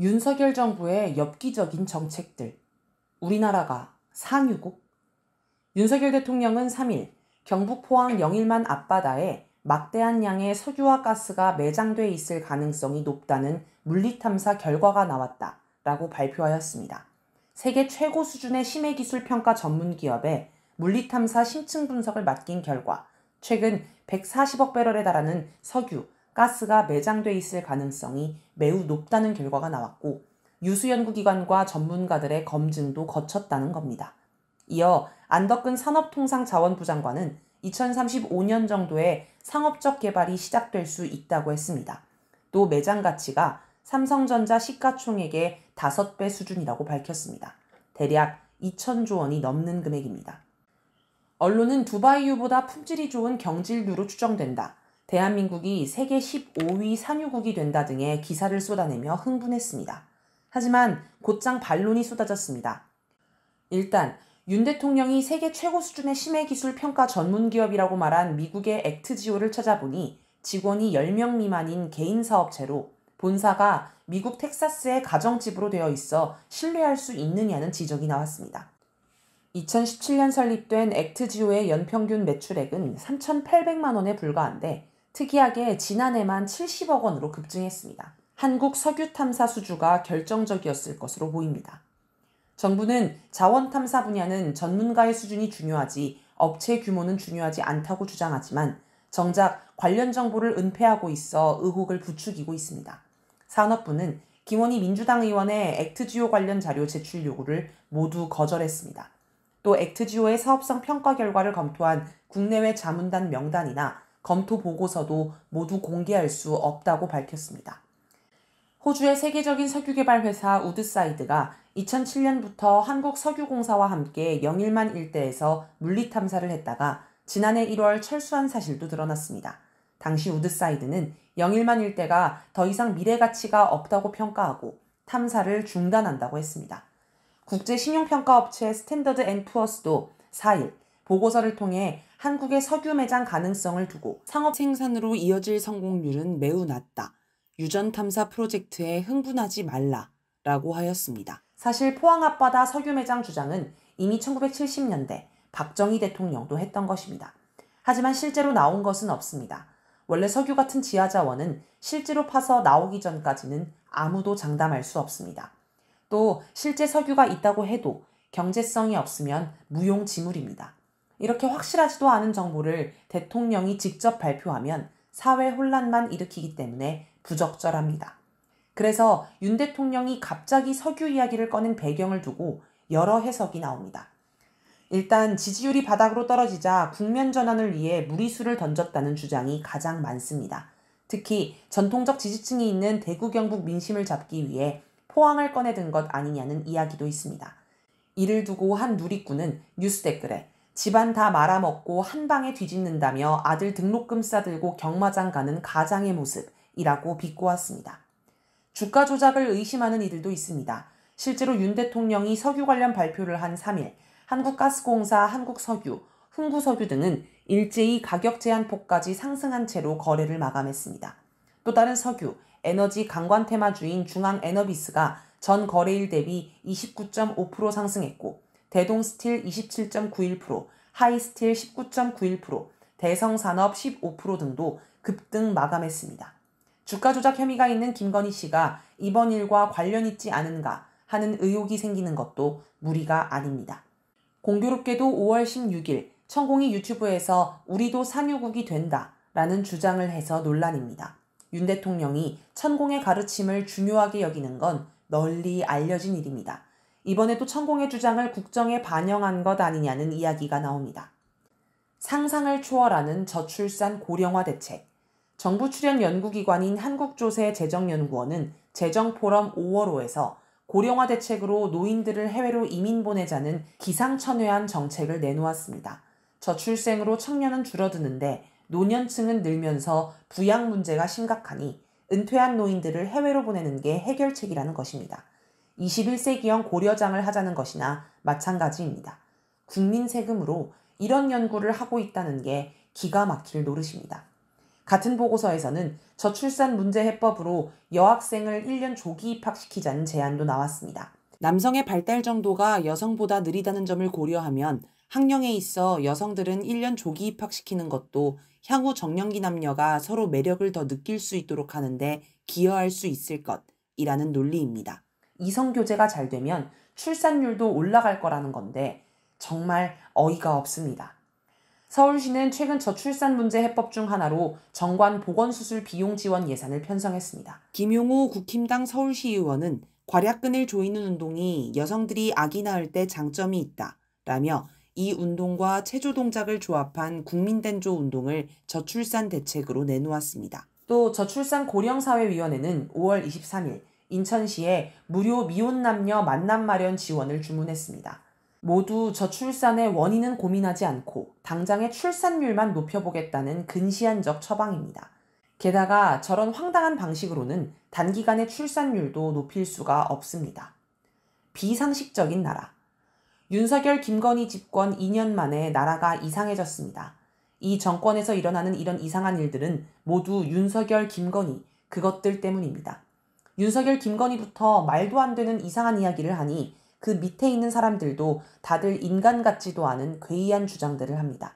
윤석열 정부의 엽기적인 정책들. 우리나라가 상유국? 윤석열 대통령은 3일 경북 포항 영일만 앞바다에 막대한 양의 석유와 가스가 매장돼 있을 가능성이 높다는 물리탐사 결과가 나왔다. 라고 발표하였습니다. 세계 최고 수준의 심해기술 평가 전문 기업에 물리탐사 심층 분석을 맡긴 결과 최근 140억 배럴에 달하는 석유, 가스가 매장돼 있을 가능성이 매우 높다는 결과가 나왔고 유수연구기관과 전문가들의 검증도 거쳤다는 겁니다. 이어 안덕근 산업통상자원부 장관은 2035년 정도에 상업적 개발이 시작될 수 있다고 했습니다. 또 매장 가치가 삼성전자 시가총액의 5배 수준이라고 밝혔습니다. 대략 2천조 원이 넘는 금액입니다. 언론은 두바이유보다 품질이 좋은 경질류로 추정된다. 대한민국이 세계 15위 산유국이 된다 등의 기사를 쏟아내며 흥분했습니다. 하지만 곧장 반론이 쏟아졌습니다. 일단 윤 대통령이 세계 최고 수준의 심해 기술 평가 전문 기업이라고 말한 미국의 액트지오를 찾아보니 직원이 10명 미만인 개인 사업체로 본사가 미국 텍사스의 가정집으로 되어 있어 신뢰할 수 있느냐는 지적이 나왔습니다. 2017년 설립된 액트지오의 연평균 매출액은 3,800만 원에 불과한데 특이하게 지난해만 70억 원으로 급증했습니다. 한국 석유 탐사 수주가 결정적이었을 것으로 보입니다. 정부는 자원 탐사 분야는 전문가의 수준이 중요하지 업체 규모는 중요하지 않다고 주장하지만 정작 관련 정보를 은폐하고 있어 의혹을 부추기고 있습니다. 산업부는 김원희 민주당 의원의 액트지오 관련 자료 제출 요구를 모두 거절했습니다. 또 액트지오의 사업성 평가 결과를 검토한 국내외 자문단 명단이나 검토 보고서도 모두 공개할 수 없다고 밝혔습니다. 호주의 세계적인 석유개발 회사 우드사이드가 2007년부터 한국 석유공사와 함께 영일만 일대에서 물리 탐사를 했다가 지난해 1월 철수한 사실도 드러났습니다. 당시 우드사이드는 영일만 일대가 더 이상 미래 가치가 없다고 평가하고 탐사를 중단한다고 했습니다. 국제 신용평가업체 스탠더드 앤 푸어스도 4일 보고서를 통해 한국의 석유 매장 가능성을 두고 상업 생산으로 이어질 성공률은 매우 낮다. 유전 탐사 프로젝트에 흥분하지 말라. 라고 하였습니다. 사실 포항 앞바다 석유 매장 주장은 이미 1970년대 박정희 대통령도 했던 것입니다. 하지만 실제로 나온 것은 없습니다. 원래 석유 같은 지하자원은 실제로 파서 나오기 전까지는 아무도 장담할 수 없습니다. 또 실제 석유가 있다고 해도 경제성이 없으면 무용지물입니다. 이렇게 확실하지도 않은 정보를 대통령이 직접 발표하면 사회 혼란만 일으키기 때문에 부적절합니다. 그래서 윤 대통령이 갑자기 석유 이야기를 꺼낸 배경을 두고 여러 해석이 나옵니다. 일단 지지율이 바닥으로 떨어지자 국면 전환을 위해 무리수를 던졌다는 주장이 가장 많습니다. 특히 전통적 지지층이 있는 대구 경북 민심을 잡기 위해 포항을 꺼내든 것 아니냐는 이야기도 있습니다. 이를 두고 한 누리꾼은 뉴스 댓글에 집안 다 말아먹고 한 방에 뒤집는다며 아들 등록금 싸들고 경마장 가는 가장의 모습이라고 비꼬았습니다. 주가 조작을 의심하는 이들도 있습니다. 실제로 윤 대통령이 석유 관련 발표를 한 3일, 한국가스공사, 한국석유, 흥구석유 등은 일제히 가격 제한폭까지 상승한 채로 거래를 마감했습니다. 또 다른 석유, 에너지 강관 테마주인 중앙에너비스가 전 거래일 대비 29.5% 상승했고 대동스틸 27.91%, 하이스틸 19.91%, 대성산업 15% 등도 급등 마감했습니다. 주가 조작 혐의가 있는 김건희 씨가 이번 일과 관련 있지 않은가 하는 의혹이 생기는 것도 무리가 아닙니다. 공교롭게도 5월 16일 천공이 유튜브에서 우리도 산유국이 된다 라는 주장을 해서 논란입니다. 윤 대통령이 천공의 가르침을 중요하게 여기는 건 널리 알려진 일입니다. 이번에 도 천공의 주장을 국정에 반영한 것 아니냐는 이야기가 나옵니다. 상상을 초월하는 저출산 고령화 대책. 정부 출연 연구기관인 한국조세 재정연구원은 재정포럼 5월호에서 고령화 대책으로 노인들을 해외로 이민 보내자는 기상천외한 정책을 내놓았습니다. 저출생으로 청년은 줄어드는데 노년층은 늘면서 부양 문제가 심각하니 은퇴한 노인들을 해외로 보내는 게 해결책이라는 것입니다. 21세기형 고려장을 하자는 것이나 마찬가지입니다. 국민 세금으로 이런 연구를 하고 있다는 게 기가 막힐 노릇입니다. 같은 보고서에서는 저출산 문제 해법으로 여학생을 1년 조기 입학시키자는 제안도 나왔습니다. 남성의 발달 정도가 여성보다 느리다는 점을 고려하면 학령에 있어 여성들은 1년 조기 입학시키는 것도 향후 정년기 남녀가 서로 매력을 더 느낄 수 있도록 하는데 기여할 수 있을 것이라는 논리입니다. 이성교제가 잘 되면 출산율도 올라갈 거라는 건데 정말 어이가 없습니다. 서울시는 최근 저출산 문제 해법 중 하나로 정관 보건수술 비용 지원 예산을 편성했습니다. 김용우 국힘당 서울시의원은 괄약근을 조이는 운동이 여성들이 아기 낳을 때 장점이 있다 라며 이 운동과 체조 동작을 조합한 국민댄조 운동을 저출산 대책으로 내놓았습니다. 또 저출산 고령사회위원회는 5월 23일 인천시에 무료 미혼 남녀 만남 마련 지원을 주문했습니다. 모두 저출산의 원인은 고민하지 않고 당장의 출산율만 높여보겠다는 근시안적 처방입니다. 게다가 저런 황당한 방식으로는 단기간의 출산율도 높일 수가 없습니다. 비상식적인 나라. 윤석열 김건희 집권 2년 만에 나라가 이상해졌습니다. 이 정권에서 일어나는 이런 이상한 일들은 모두 윤석열 김건희 그것들 때문입니다. 윤석열 김건희부터 말도 안 되는 이상한 이야기를 하니 그 밑에 있는 사람들도 다들 인간 같지도 않은 괴이한 주장들을 합니다.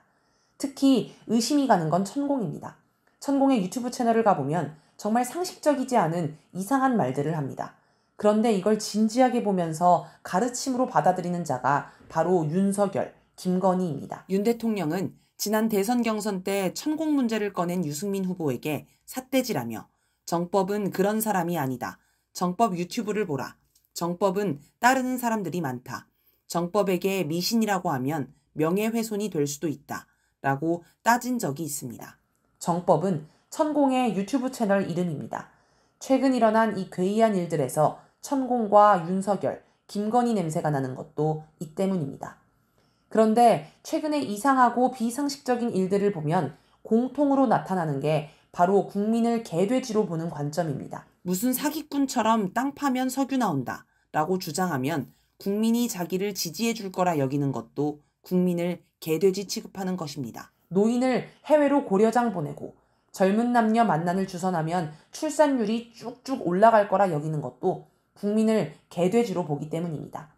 특히 의심이 가는 건 천공입니다. 천공의 유튜브 채널을 가보면 정말 상식적이지 않은 이상한 말들을 합니다. 그런데 이걸 진지하게 보면서 가르침으로 받아들이는 자가 바로 윤석열, 김건희입니다. 윤 대통령은 지난 대선 경선 때 천공 문제를 꺼낸 유승민 후보에게 삿대질하며 정법은 그런 사람이 아니다. 정법 유튜브를 보라. 정법은 따르는 사람들이 많다. 정법에게 미신이라고 하면 명예훼손이 될 수도 있다. 라고 따진 적이 있습니다. 정법은 천공의 유튜브 채널 이름입니다. 최근 일어난 이 괴이한 일들에서 천공과 윤석열, 김건희 냄새가 나는 것도 이 때문입니다. 그런데 최근에 이상하고 비상식적인 일들을 보면 공통으로 나타나는 게 바로 국민을 개돼지로 보는 관점입니다. 무슨 사기꾼처럼 땅 파면 석유 나온다 라고 주장하면 국민이 자기를 지지해 줄 거라 여기는 것도 국민을 개돼지 취급하는 것입니다. 노인을 해외로 고려장 보내고 젊은 남녀 만난을 주선하면 출산율이 쭉쭉 올라갈 거라 여기는 것도 국민을 개돼지로 보기 때문입니다.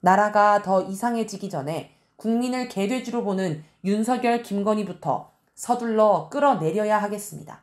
나라가 더 이상해지기 전에 국민을 개돼지로 보는 윤석열, 김건희부터 서둘러 끌어내려야 하겠습니다.